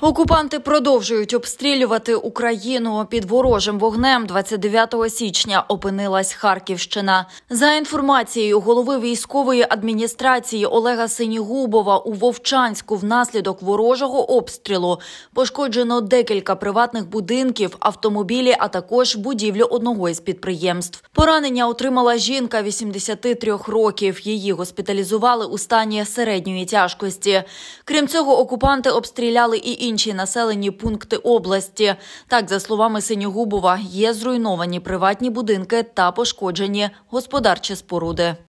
Окупанти продовжують обстрілювати Україну під ворожим вогнем. 29 січня опинилась Харківщина. За інформацією голови військової адміністрації Олега Синігубова у Вовчанську внаслідок ворожого обстрілу пошкоджено декілька приватних будинків, автомобілі, а також будівлю одного із підприємств. Поранення отримала жінка 83 років. Її госпіталізували у стані середньої тяжкості. Крім цього, окупанти обстріляли і інші населені пункти області. Так, за словами Синьогубова, є зруйновані приватні будинки та пошкоджені господарчі споруди.